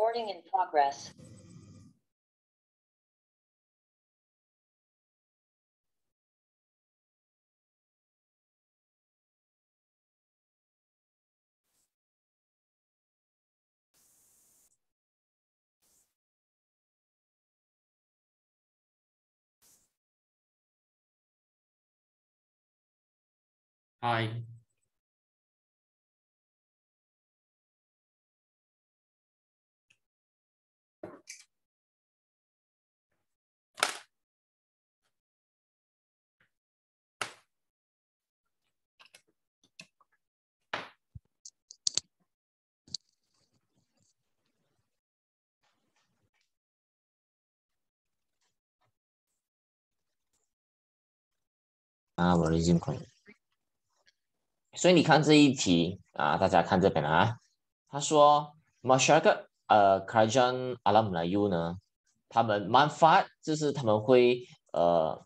Recording in progress. Hi. 啊，我已经困。所以你看这一题啊，大家看这边啊，他说，m s h 西亚个呃，Kajang a 阿拉姆莱 u 呢，他们 manfaat 就是他们会呃，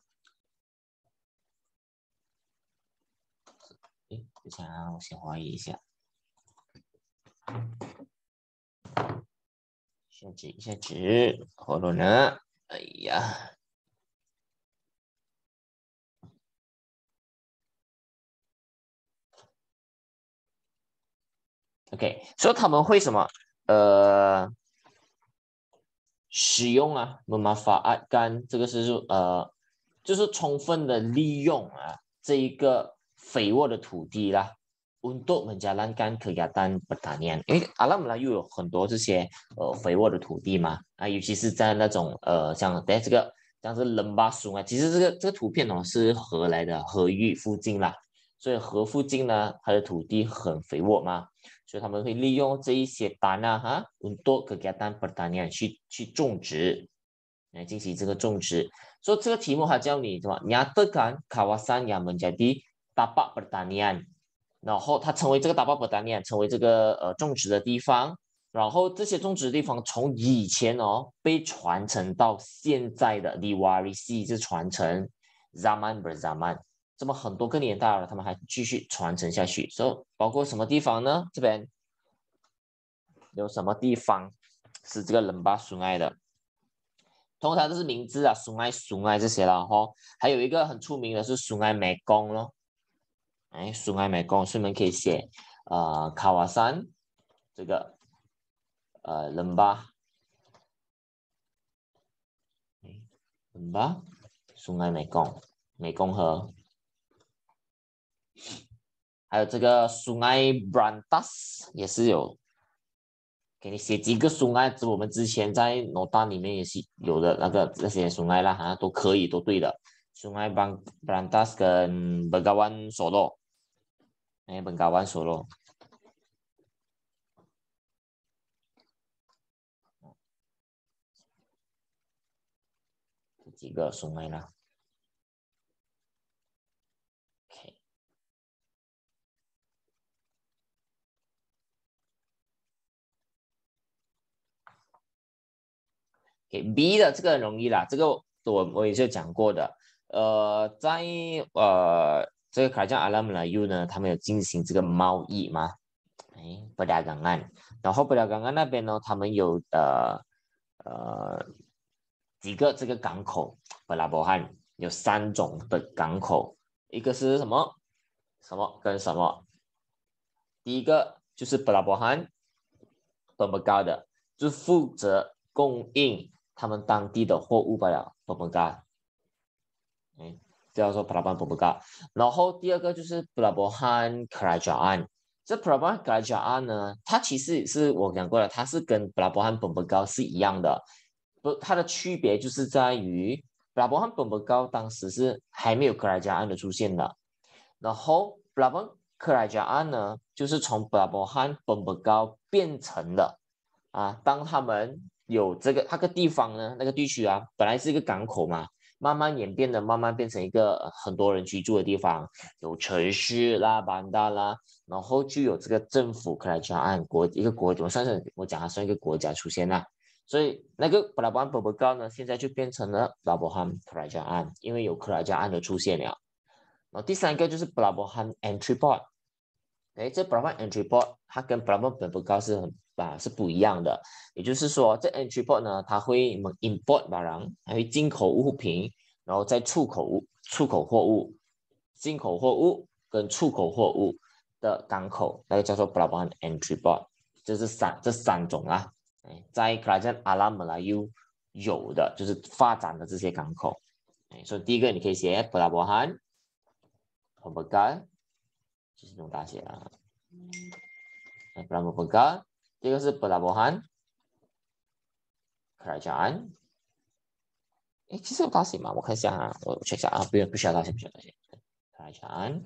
哎，之前我先怀疑一下，先置一下值 c o r 哎呀。OK，所以他们会什么？呃，使用啊，唔麻发啊，干，这个是呃，就是充分的利用啊，这一个肥沃的土地啦。Untuk menjalankan k e a t a n pertanian，因为阿拉姆拉又有很多这些呃肥沃的土地嘛，啊，尤其是在那种呃，像在这个，像是冷巴苏啊，其实这个这个图片哦是河来的，河域附近啦，所以河附近呢，它的土地很肥沃嘛。所以他们会利用这一些单啊，哈，很多格给丹伯达尼去去种植，来进行这个种植。所以这个题目还教你什么？你啊，德干卡瓦山雅门加迪大巴伯达尼然后它成为这个大巴伯达尼成为这个呃种植的地方。然后这些种植的地方从以前哦被传承到现在的尼瓦 s 系是传承，Zaman b 扎 a m a n 这么很多个年代了，他们还继续传承下去。说包括什么地方呢？这边有什么地方是这个冷巴属爱的？通常都是名字啊，属爱属爱这些了哈。还有一个很出名的是属爱美宫咯。哎，属爱美宫，顺便可以写呃卡瓦山这个呃冷巴，冷巴属爱美宫，美宫河。还有这个 Sungai Brantas 也是有，给你写几个 Sungai，我们之前在罗丹里面也是有的那个那些 Sungai 啦，哈，都可以都对的。Sungai Brantas 跟 Bengawan Solo，哎，Bengawan Solo，几个 Sungai 啦。B 的这个容易啦，这个我我也是讲过的。呃，在呃这个卡加阿拉姆拉 U 呢，他们有进行这个贸易吗？哎，布拉港岸，然后布拉港岸那边呢，他们有呃呃几个这个港口，布拉伯汉有三种的港口，一个是什么什么跟什么？第一个就是布拉伯汉多么高的，就负责供应。他们当地的货物不了，不不干。嗯，这要说布拉班布布糕。然后第二个就是布拉伯汉克莱加案。这布拉波汉克莱加案呢，它其实是我讲过了，它是跟布拉波汉布布高是一样的，不，它的区别就是在于布拉波汉布布高当时是还没有克莱加案的出现的，然后布拉波克莱加案呢，就是从布拉波汉布布高变成的啊，当他们。有这个那个地方呢，那个地区啊，本来是一个港口嘛，慢慢演变的，慢慢变成一个很多人居住的地方，有城市啦、班达啦，然后就有这个政府克莱加安国一个国我算是我讲还算一个国家出现了，所以那个布拉邦伯伯高呢，现在就变成了布拉汉克莱加安，因为有克莱加安的出现了，然后第三个就是布拉邦 entry port。哎，这 b r a m a n Entry Port 它跟 b r a m a n Berbagai 是很啊是不一样的，也就是说这 Entry Port 呢，它会 import b a r a n 还会进口物品，然后再出口出口货物，进口货物跟出口货物的港口，那个叫做 b r a m a n Entry Port，这是三这三种啊。哎，在 a 来 a 亚阿拉姆拉尤有的就是发展的这些港口，哎，所以第一个你可以写 b r a m a n Berbagai。就是用大写啊，哎，布拉波格，这个是布拉 a 汉，卡扎安，哎，其实大写吗？我看一下，我 check 一下啊，不用不需要大写不需要大写，卡扎安，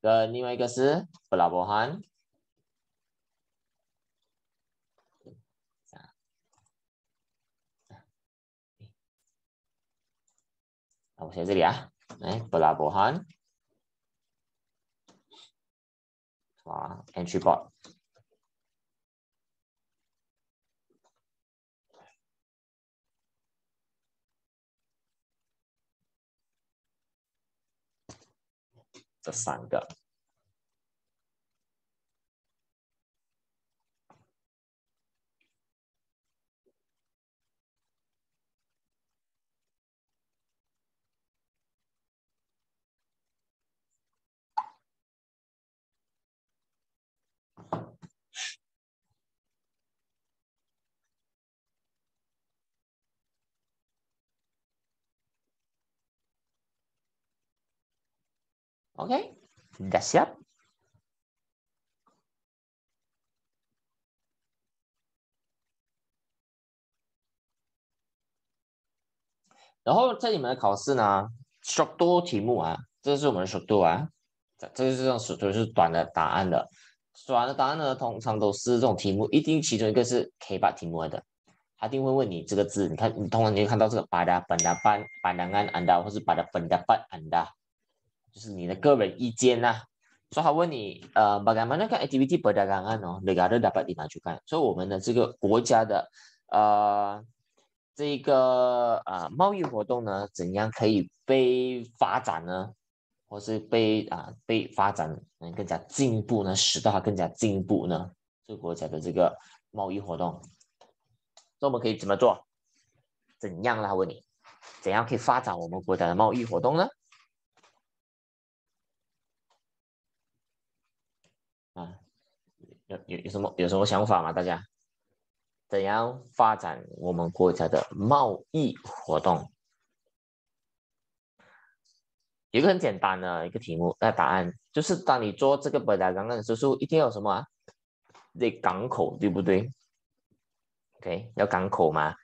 呃，另外一个是布拉波汉，啊，啊，我写这里啊，哎，布拉 a n 啊，Entry b o r t 这三个。OK，感谢。然后在你们的考试呢，手多题目啊，这是我们的首度啊，这这就是这种手度是短的答案的，短的答案呢，通常都是这种题目，一定其中一个是可以把题目的，他一定会问你这个字，你看，你通常你会看到这个八的、本的、半、八的答案、a 或是八的、本的、半、a n d 就是你的个人意见呐，所以他问你，呃，bagaimana kan aktiviti perdagangan 哦那 e g a r d dapat d i a j u k a n 所以我们的这个国家的，呃，这个呃贸易活动呢，怎样可以被发展呢？或是被啊被发展能更加进步呢？使得它更加进步呢？这个国家的这个贸易活动，那我们可以怎么做？怎样啦？问你，怎样可以发展我们国家的贸易活动呢？有有有什么有什么想法吗？大家怎样发展我们国家的贸易活动？一个很简单的一个题目，那答案就是：当你做这个本来刚刚的时候，一定要什么？啊？得港口对不对？OK，要港口嘛。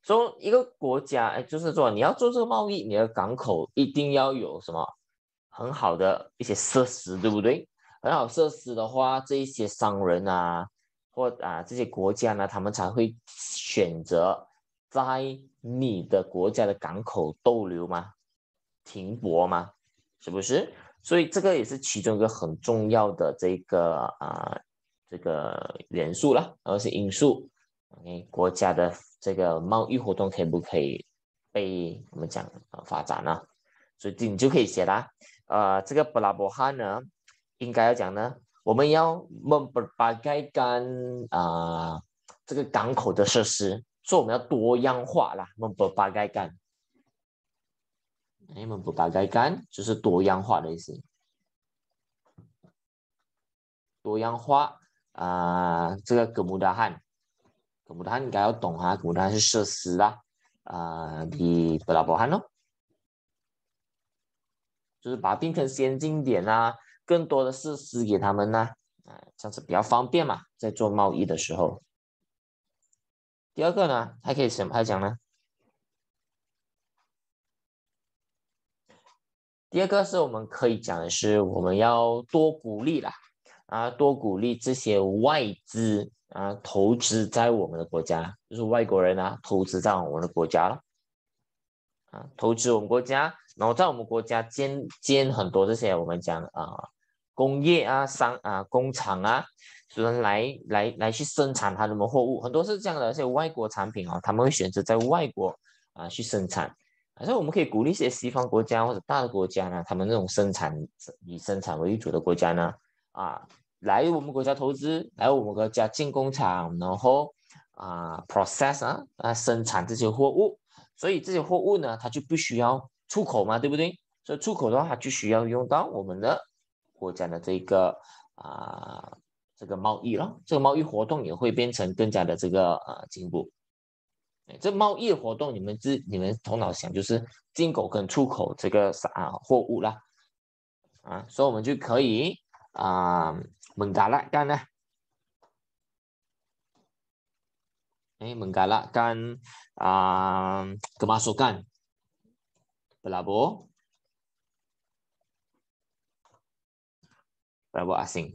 说一个国家，哎，就是说你要做这个贸易，你的港口一定要有什么很好的一些设施，对不对？很好设施的话，这一些商人啊，或啊这些国家呢，他们才会选择在你的国家的港口逗留吗？停泊吗？是不是？所以这个也是其中一个很重要的这个啊这个元素了，而是因素。你国家的这个贸易活动可不可以被我们讲发展呢？所以你就可以写啦。呃，这个布拉伯哈呢？应该要讲呢？我们要们把把该干啊这个港口的设施，所以我们要多样化啦。们把把该干，哎，们把该干就是多样化的意思。多样化啊、这个哥姆达汉，哥姆达汉应该要懂哈、啊，格姆达汉是设施啦，啊、比布拉伯汉咯，就是把它变成先进点啦、更多的是私给他们呢，啊，这样子比较方便嘛，在做贸易的时候。第二个呢，还可以什么来讲呢？第二个是我们可以讲的是，我们要多鼓励啦，啊，多鼓励这些外资啊投资在我们的国家，就是外国人啊投资在我们的国家，啊，投资我们国家，然后在我们国家建建很多这些我们讲啊。工业啊，商啊，工厂啊，有人来来来去生产他什么货物，很多是这样的。而且外国产品哦，他们会选择在外国啊去生产，所以我们可以鼓励一些西方国家或者大的国家呢，他们那种生产以生产为主的国家呢，啊，来我们国家投资，来我们国家进工厂，然后啊，process 啊，啊，生产这些货物，所以这些货物呢，它就必须要出口嘛，对不对？所以出口的话，它就需要用到我们的。我讲的这个啊，这个贸易了，这个贸易活动也会变成更加的这个呃进步。哎，这贸易活动你们自你们头脑想就是进口跟出口这个啥货物啦，啊，所以我们就可以啊，孟嘎拉干呢。哎，孟嘎拉干啊，格他索干，布拉伯。拉波阿信，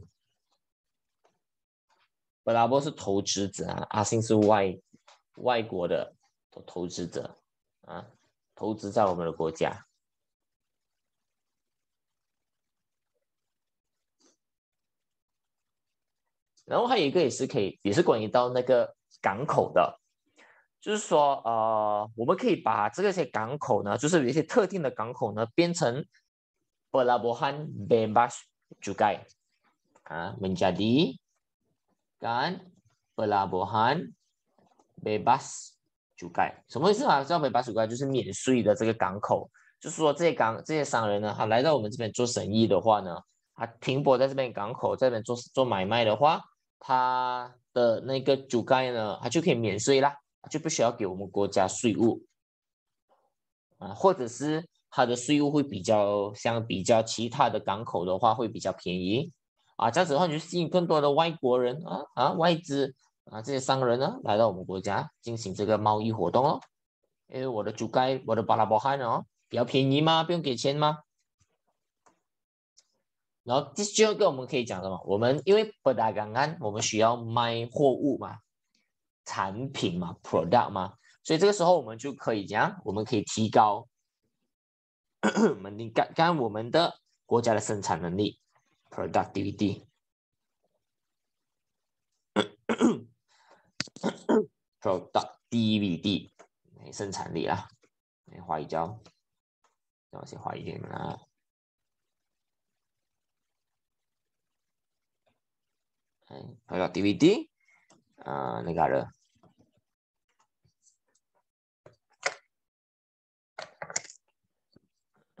拉波是投资者啊，阿信是外外国的投资者啊，投资在我们的国家。然后还有一个也是可以，也是关于到那个港口的，就是说呃，我们可以把这个些港口呢，就是有一些特定的港口呢，变成布拉波汉贝巴斯。免税，啊，menjadi kan pelabuhan bebas cukai，什么意思啊？叫“免关税港”，就是免税的这个港口。就是说，这些港这些商人呢，他来到我们这边做生意的话呢，他停泊在这边港口，在这边做做买卖的话，他的那个主盖呢，他就可以免税啦，就不需要给我们国家税务，啊，或者是。它的税务会比较相比较其他的港口的话会比较便宜，啊，这样子的话你就吸引更多的外国人啊啊外资啊这些商人呢来到我们国家进行这个贸易活动哦。因为我的主街我的巴拉伯汉哦比较便宜吗？不用给钱吗？然后第第二个我们可以讲什么？我们因为不达港安我们需要卖货物嘛，产品嘛 product 嘛，所以这个时候我们就可以讲，我们可以提高。我们讲讲我们的国家的生产能力，productivity，productivity，没生产力啦，没花语胶，让我先画一点啦，哎，productivity，啊，那个的。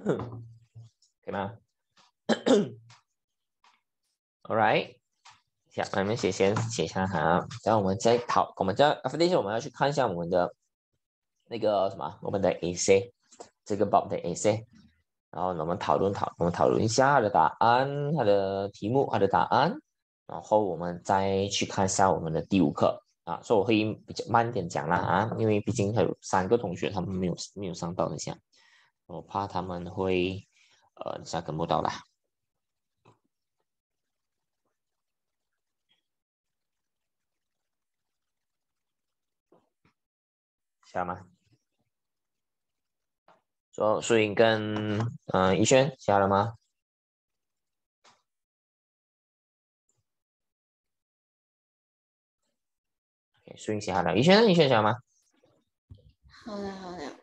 可以吗？All right，下那我们写先写一下哈。然后我们再讨，我们这啊，析一下，我们要去看一下我们的那个什么，我们的 AC，这个宝的 AC。然后我们讨论讨，我们讨论一下的答案，它的题目，它的答案。然后我们再去看一下我们的第五课啊，所以我会比较慢点讲啦啊，因为毕竟还有三个同学他们没有没有上到的下。我怕他们会，呃，下跟不到了，下吗？说苏颖跟嗯，怡轩下了吗？OK，苏颖下好了，一轩呢？怡轩下吗？好了，好了。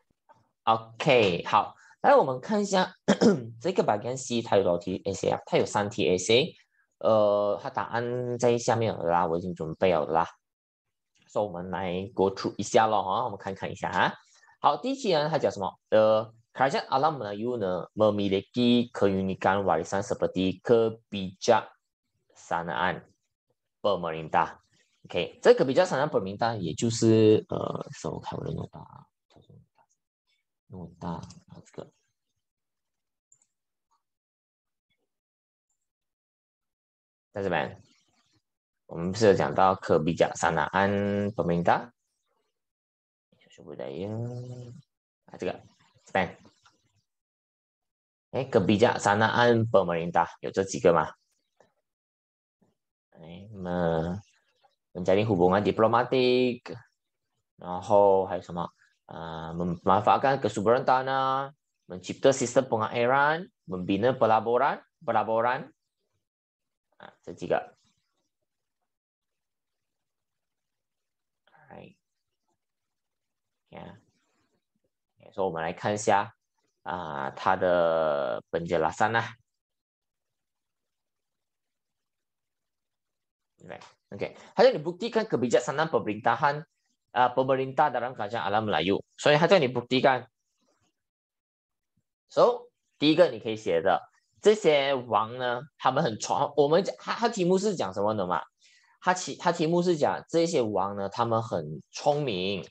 OK，好。来，我们看一下 这个 b a g a 它有多少题 A C 啊？它有三题 A C，呃，它答案在下面了啦，我已经准备好了啦。所、so, 以我们来过出一下咯，哈，我们看看一下哈。好，第一题呢，它叫什么？呃，Kerajaan a u 呢 n i t i k e b n a a n p e OK，这个比较常见，本名单也就是呃，什么开文的吧？偌大。好的。但是们，我们不是有讲到可比加萨那安多明达，是不对应啊？这个，ban。哎，可比加萨那安多明达有这几个吗？哎，么，人家的互动啊，diplomatic，然后还有什么？Ah, memanfaatkan kesuburan tanah, mencipta sistem pengairan, membina pelaburan, pelaburan. Ha, ah, juga. Alright. Yeah. Okay, so, kita lihat kan Ah, uh, dia penjelasan lah. Right. Okay. Hanya dibuktikan kebijaksanaan pemerintahan 啊，伯伯林达在讲阿拉姆拉尤，所以他叫你，你，So, 第一个你可以写的这些王呢，他们很传，我们他他题目是讲什么的嘛？他其他题目是讲这些王呢，他们很聪明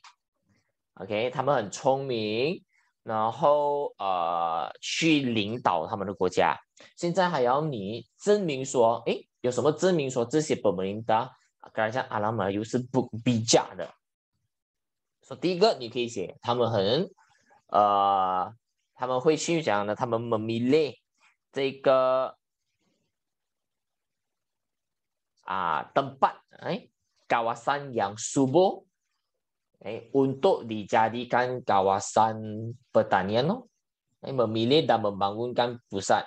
，OK，他们很聪明，然后呃，去领导他们的国家。现在还要你证明说，诶，有什么证明说这些伯伯林达在讲阿拉姆拉尤是不比价的？说第一个，你可以写他们很，呃，他们会去讲呢。他们 memilih 这个啊，tempat，哎，kawasan yang subur，哎，untuk dijadikan kawasan pertanian，no，哎，memilih dan membangunkan pusat，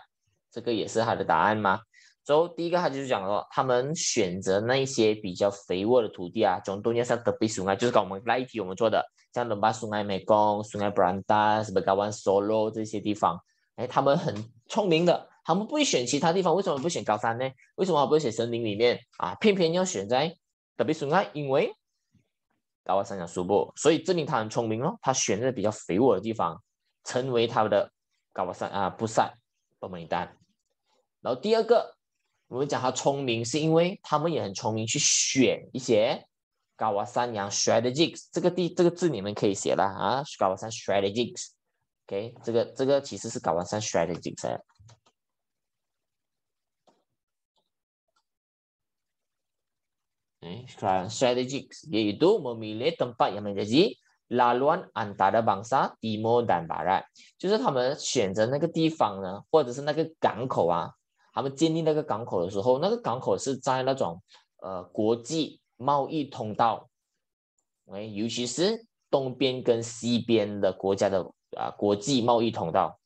这个也是他的答案吗？所以第一个他就是讲说，他们选择那一些比较肥沃的土地啊，从东面像德比松啊，就是讲我们那一题我们做的，像伦巴苏埃美冈苏埃布兰达、什么高 Solo 这些地方，哎，他们很聪明的，他们不会选其他地方，为什么不选高山呢？为什么不会选森林里面啊？偏偏要选在德比苏埃，因为高瓦山脚苏布，所以证明他很聪明哦，他选择比较肥沃的地方，成为他们的高瓦山啊，不散不闷单。然后第二个。我们讲他聪明，是因为他们也很聪明，去选一些高瓦山羊 strategies 这个地这个字你们可以写了啊，高瓦山 strategies，OK，这个这个其实是高瓦山 strategies。哎，strategies 也意图，Memilih tempat yang menjadi laluan antara bangsa Timor dan Barat，就是他们选择那个地方呢，或者是那个港口啊。他们建立那个港口的时候，那个港口是在那种呃国际贸易通道，哎，尤其是东边跟西边的国家的啊国际贸易通道，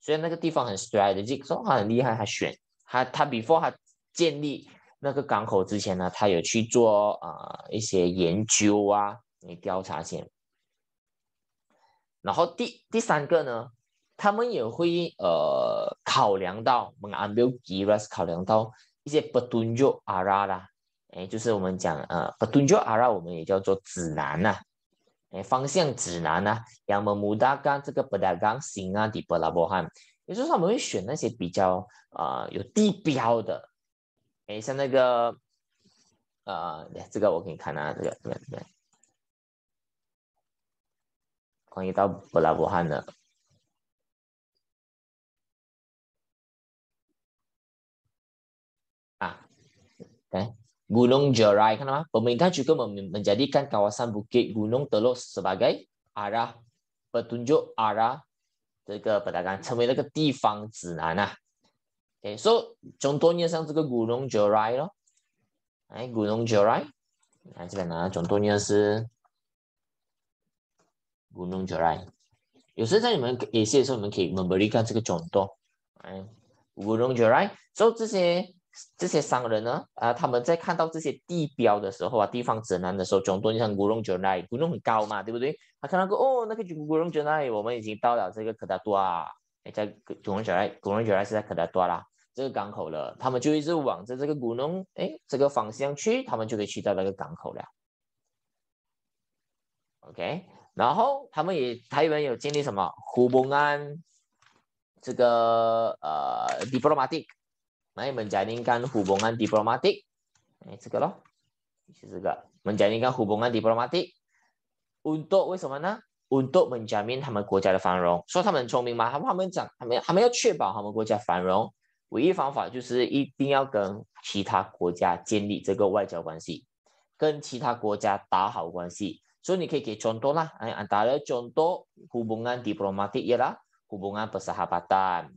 所以那个地方很 s t r a strange，的，就说他很厉害，他选他他 before 他建立那个港口之前呢，他有去做啊一些研究啊，你调查先，然后第第三个呢？他们也会呃考量到，我们阿米尔吉拉斯考量到一些不 e t 阿拉啦，哎，就是我们讲呃不 e t 阿拉，我们也叫做指南呐，哎，方向指南呐，yang m e 这个不达纲行啊迪布拉伯汉，也就是说他们会选那些比较啊有地标的，哎，像那个呃，这个我给你看啊，这个对对，关于到布拉伯汉的。Okay. Eh, Gunung Jerai, kenapa? Pemerintah juga menjadikan kawasan Bukit Gunung Teluk sebagai arah petunjuk arah ke perdagangan, sebagai ke tifang zinan. Okay. So, contohnya sang juga Gunung Jerai. Okay. Lah. Eh, Gunung Jerai. Okay. Contohnya si Gunung Jerai. 有时在你们也是的时候，你们可以我们可以看这个总督，哎，Gunung eh, Jerai。所以这些这些商人呢？啊，他们在看到这些地标的时候啊，地方指南的时候，总多像古隆热那里，古隆很高嘛，对不对？他看到个哦，那个古隆热那里，我们已经到了这个可达多啊！哎，在古隆热，古隆热是在可达多啦，这个港口了。他们就一直往着这个古隆，哎，这个方向去，他们就可以去到那个港口了。OK，然后他们也，台湾有经历什么？胡蜂安这个呃，diplomatic。来，menjalinkan hubungan diplomatik，哎 s u k a l a menjalinkan hubungan diplomatik，u n t u k w e s e n u n t u k m e n j a m a i 他们国家的繁荣，说他们很聪明嘛，他们他们讲，他们他们要确保他们国家繁荣，唯一方法就是一定要跟其他国家建立这个外交关系，跟其他国家打好关系，所以你可以给众多啦，哎，打的众多 hubungan diplomatik，伊拉 hubungan persahabatan。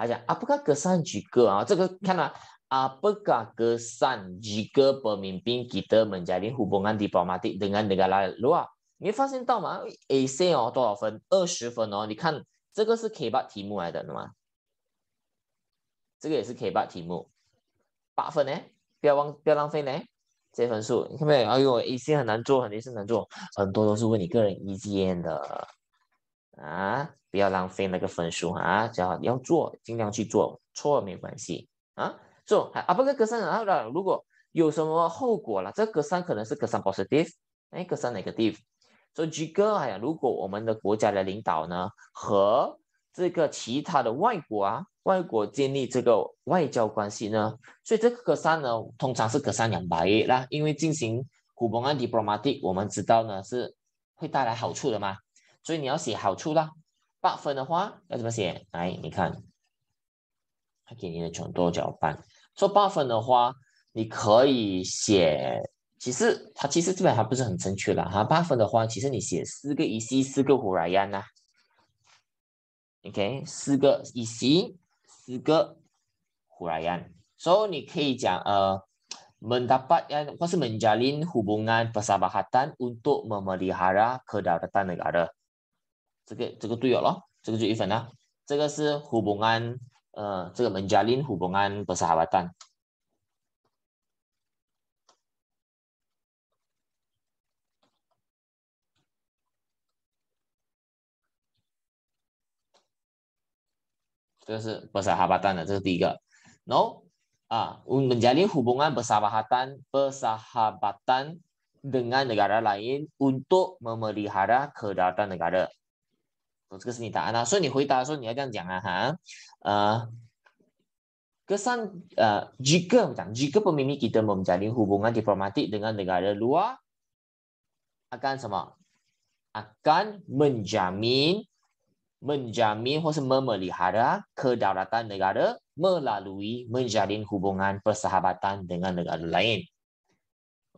他讲，阿布卡格善，几个啊，这个看了，阿布卡格善，几个伯明宾，吉德门加林 u b 安迪宝马迪，等安 p l 拉罗啊，你会发现到吗？A C 哦，多少分？二十分哦，你看，这个是 K 八题目来的吗？这个也是 K 八题目，八分呢，不要忘不要浪费呢，这分数，你看到没有？哎呦，A C 很难做，很多是难做，很多都是问你个人意见的。啊，不要浪费那个分数啊！只要要做，尽量去做，错了没有关系啊。做啊，不过格三啊，如果有什么后果了，这格三可能是格三 positive，哎，格三 negative。所以，杰哥，哎呀，如果我们的国家的领导呢，和这个其他的外国啊，外国建立这个外交关系呢，所以这个格三呢，通常是格三两白。那因为进行古蒙安 m a t i 蒂，我们知道呢是会带来好处的嘛。所以你要写好处啦，八分的话要怎么写？来，你看，他给你的程度多少分？说八分的话，你可以写，其实它其实基本上不是很正确啦哈。八分的话，其实你写四个一西四个胡来安呐。OK，四个一西四个胡来安，所以你可以讲呃，men dapat yang p a s t menjalin hubungan persahabatan untuk memelihara kedaulatan negara。这个这个对了咯，这个就一分了。这个是胡邦安，呃，这个门加林胡邦安不是哈巴蛋。这个是不是哈巴蛋的，这是第一个。然后啊，我们加林胡邦安不是哈巴蛋，不是哈巴蛋。dengan negara lain untuk memelihara kedaulatan negara. 我这个是你答案啊，所以你回答的时候你要这样讲啊哈，呃，格上呃，jika 我们讲 jika pemimpin kita menjalin hubungan diplomatik dengan negara luar akan sama, akan menjamin menjamin 或是 memelihara kedaulatan negara melalui menjalin hubungan persahabatan dengan negara lain。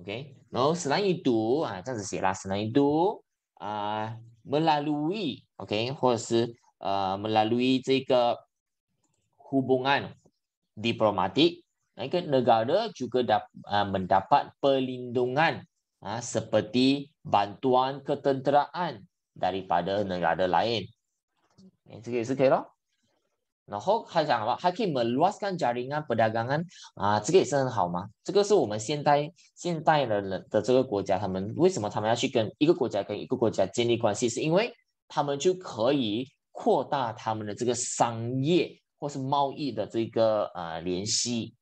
OK，然后 selain itu ah, lah, selain itu 啊、呃。Ah, melalui okay, melalui 这个 hubungan diplomatik, okay, negara juga da, uh, mendapat perlindungan uh, seperti bantuan ketenteraan daripada negara lain. Okay, okay, okay, 然后还讲了，还可以门罗斯跟加林啊，布达冈啊，啊，这个也是很好嘛。这个是我们现代现代的人的这个国家，他们为什么他们要去跟一个国家跟一个国家建立关系？是因为他们就可以扩大他们的这个商业或是贸易的这个啊联系，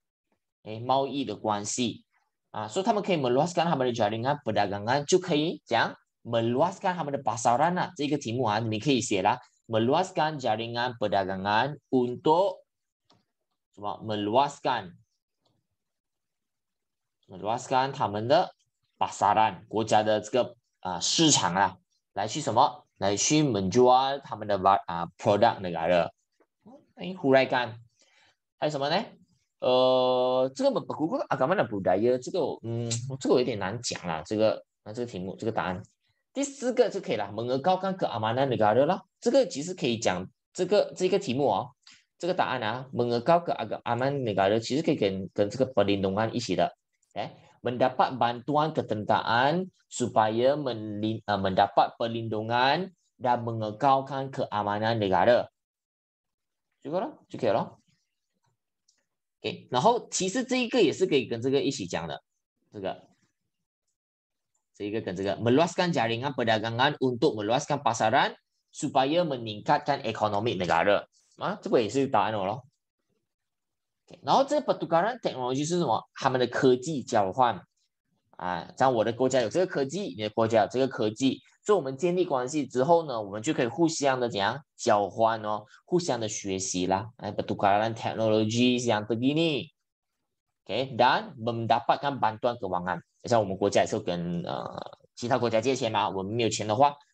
哎，贸易的关系啊，所以他们可以门罗斯跟他们的加林啊，布达冈啊，就可以讲门罗斯跟他们的巴沙兰啊这个题目啊，你可以写了。meluaskan jaringan perdagangan untuk cuma meluaskan meluaskan tamen de pasaran, negara de zge a ah, shichang la, lai qu shen me? Lai qu menjual tamen de a ah, product negara. Ini hurai kan? Hai shen me ne? E, eh, zge me gu gu agama de budaya, zge mm, zge yu dian nan jiang la, zge na zge timu, zge daan. Di shi ge zge ke la, meng e gao gan ge amanan negara la mendapat bantuan ketentaan supaya menlin, uh, mendapat perlindungan dan mengekalkan keamanan negara. Cukup lah, cukup lah. Okay, 然后其实这一个也是可以跟这个一起讲的，这个，这一个跟这个 meluaskan jaringan perdagangan untuk meluaskan pasaran s u p a y a meningkatkan e k o n o m i negara，嘛，这个也是答案哦咯。然后这个 pertukaran technology 是什么？他们的科技交换啊，像我的国家有这个科技，你的国家有这个科技，所以我们建立关系之后呢，我们就可以互相的怎样交换哦，互相的学习啦。哎，pertukaran technology a n g e 是 i n i OK，dan m e n d a p a t kan b a n t u a n ke wang a 啊，像我们国家也是跟呃其他国家借钱嘛，我们没有钱的话。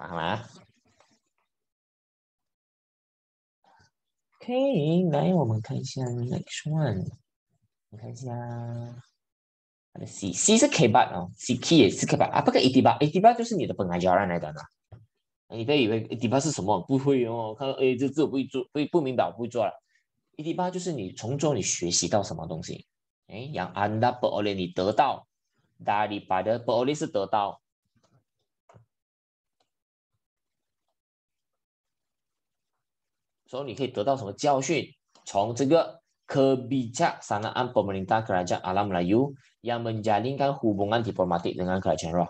好啦，OK，来我们看一下 next one，我看一下，C C 是 k 八哦，Ck 也是 k 八啊不，个 e d 八 e d 八就是你的本来就要让来的呢、你别以为 e d 八是什么不会哦，看到 A 这字我不会做，不不明白，不会做了，e d 八就是你从中你学习到什么东西，哎 y a n d a e r o l e h 你得到，dari pada peroleh 是得到。所以你可以得到什么教训？从这个 kebijasanan pemerintah kerajaan Negeri Melawu yang menjalinkan hubungan diplomati dengan kerajaan, 是吧？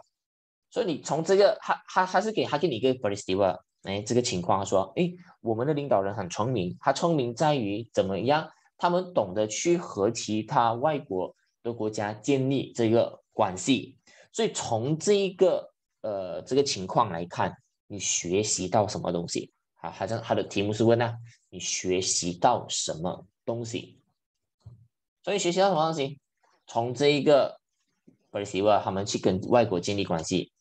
所以你从这个他他他是给哈基尼一个 perspective，哎，这个情况，他说，哎，我们的领导人很聪明，他聪明在于怎么样？他们懂得去和其他外国的国家建立这个关系。所以从这一个呃这个情况来看，你学习到什么东西？好，像是它的题目是问呢？你学习到什么东西？所以学习到什么东西？从这一个 p e r c e v e 他们去跟外国建立关系。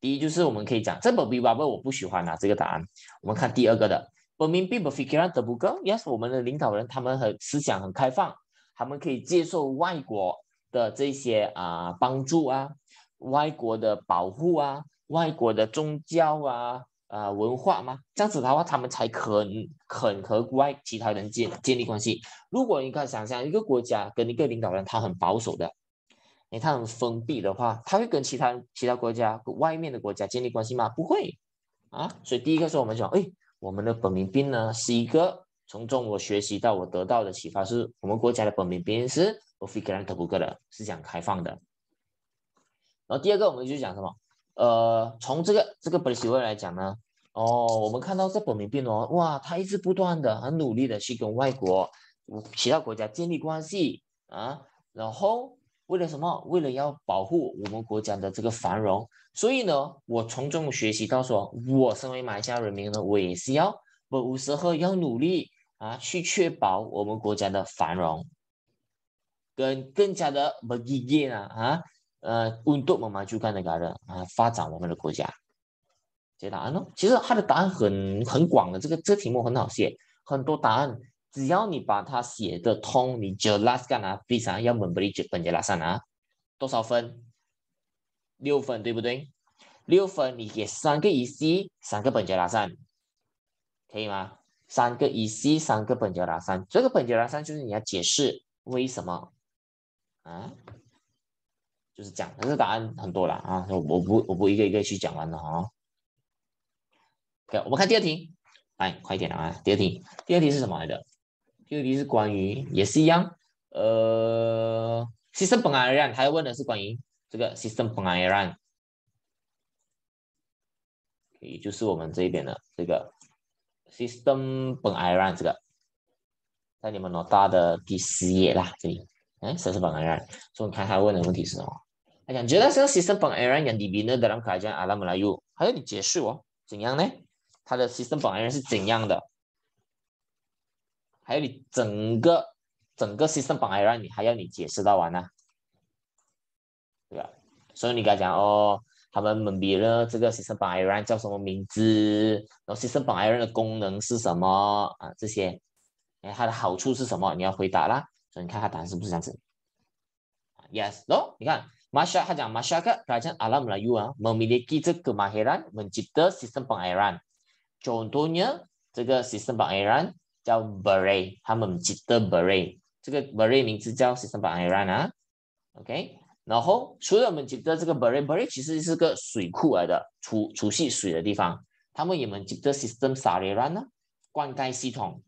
第一就是我们可以讲，这本 B b 我不喜欢拿这个答案。我们看第二个的，Bemim people f i r e b k Yes，我们的领导人他们很思想很开放，他们可以接受外国的这些啊帮助啊，外国的保护啊，外国的宗教啊。啊，文化吗？这样子的话，他们才肯肯和外其他人建建立关系。如果你看想象一个国家跟一个领导人，他很保守的，哎，他很封闭的话，他会跟其他其他国家、外面的国家建立关系吗？不会啊。所以第一个是我们讲，哎，我们的本民兵呢是一个从中国学习到我得到的启发，是我们国家的本民兵是非格兰特不够的，是讲开放的。然后第二个我们就讲什么？呃，从这个这个本习会来讲呢？哦，我们看到这本名病哦，哇，他一直不断的很努力的去跟外国、其他国家建立关系啊，然后为了什么？为了要保护我们国家的这个繁荣，所以呢，我从中学习到说，我身为马来西亚人民呢，我也是要不，有时候要努力啊，去确保我们国家的繁荣，跟更加的不 g i 啊，呃 u n t u 就干 e m 的啊，发展我们的国家。写答案呢？其实它的答案很很广的，这个这个题目很好写，很多答案只要你把它写的通，你就 last answer。要本杰拉本杰拉上啊？多少分？六分对不对？六分你给三个一 C，三个本杰拉上，可以吗？三个一 C，三个本杰拉上，这个本杰拉上就是你要解释为什么啊，就是讲，这个答案很多了啊，我不我不一个一个去讲完了哦。我们看第二题，哎，快一点啊！第二题，第二题是什么来的？第二题是关于，也是一样，呃，system pengairan，他要问的是关于这个 system pengairan，也就是我们这一边的这个 system pengairan 这个，在你们老大的第十页啦，这里，哎，system p n g a i r a n 所以你看他问的问题是什哎他讲，觉得这个 s y s t e m pengairan yang dibina dalam kajian alam melayu，还要你解释哦，怎样呢？它的 system 本 iron 是怎样的？还有你整个整个 system 本 iron 你还要你解释到完呢？对吧？所以你给他讲哦，他们蒙比了，这个 system 本 iron 叫什么名字？然后 system 本 iron 的功能是什么？啊，这些。哎，它的好处是什么？你要回答啦。所以你看他答案是不是这样子？yes，no。你看，Mashak，他讲 Mashak，Rajan Alam Lanyua，Memiliki t e g k h Mahiran, Mencipta System 本 i r a n 中东人这个系统帮爱尔兰叫 Bare，他们记得 Bare。这个 Bare 名字叫系统帮爱尔兰啊。OK，然后除了我们记得这个 Bare，Bare 其实是个水库来的，储储蓄水的地方。他们也们记得 system saliran 啊，灌溉系统。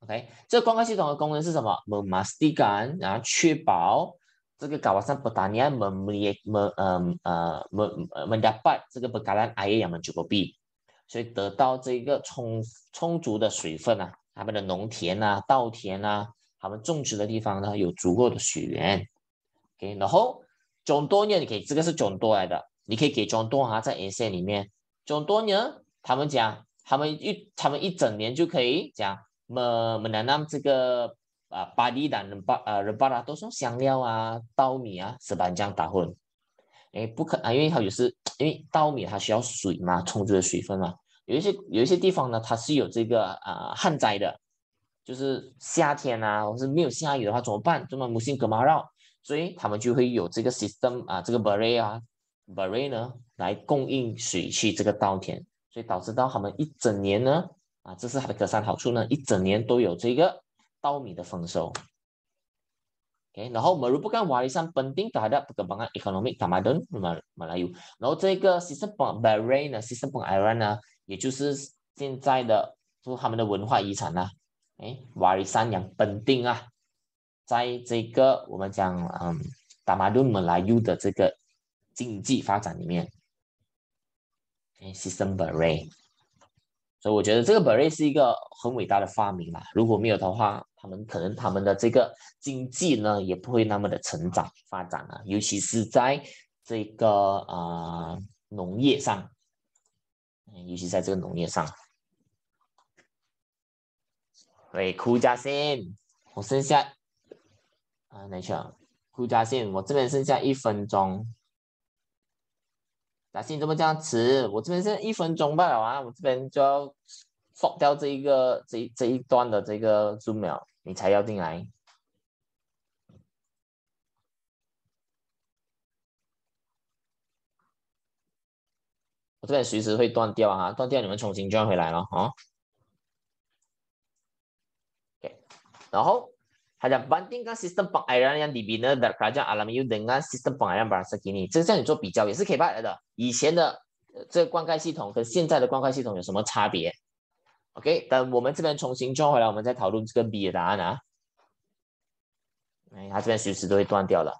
OK，这个灌溉系统的功能是什么？我们 must 干，然后确保这个高山上不丹人我们也我们啊啊我们我们得到这个备款的水量蛮足够比。所以得到这个充充足的水分啊，他们的农田呐、稻田呐，他们种植的地方呢有足够的水源。OK，然后，种多年，你可以这个是种多来的，你可以给种多啊在沿线里面。种多年，他们讲，他们一他们一整年就可以讲，么我们那那这个啊，巴厘岛人巴啊，人巴拉都送香料啊，稻米啊，是半张打混。哎，不可啊，因为它也是因为稻米它需要水嘛，充足的水分嘛。有一些有一些地方呢，它是有这个啊旱灾的，就是夏天啊，我是没有下雨的话怎么办？怎么母性干马绕？所以他们就会有这个 system 啊，这个 b a r e e 啊 b a r e e 呢来供应水去这个稻田，所以导致到他们一整年呢啊，这是它的隔山好处呢，一整年都有这个稻米的丰收。然后 merupakan warisan penting terhadap perkembangan e k o n o m i Taman Malayu。然后这个系统 Berai 呢，系统 p e m i r a n 呢，也就是现在的，就他们的文化遗产啦。哎，warisan yang penting 啊，在这个我们讲嗯，Taman Malayu 的这个经济发展里面，哎，system b r a i 所以我觉得这个 Berai 是一个很伟大的发明啦，如果没有的话。们可能他们的这个经济呢，也不会那么的成长发展啊，尤其是在这个啊农业上，尤其在这个农业上。喂，酷加信，我剩下啊哪去了？酷加信，我这边剩下一分钟。加信，你怎么这样迟？我这边剩一分钟罢了啊，我这边就要。fork 掉这一个这这一段的这个 z o o m 你才要进来。我这边随时会断掉啊，断掉你们重新转回来了哈。OK，然后还有关于讲系统灌溉的 l u 分呢，大家要跟上系统灌溉的巴拉塞基尼，就是让你做比较，也是可以拍的。以前的这个灌溉系统跟现在的灌溉系统有什么差别？OK，等我们这边重新装回来，我们再讨论这个 B 的答案啊。哎，他这边随时都会断掉了，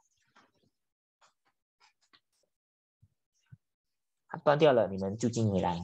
它断掉了，你们就进回来。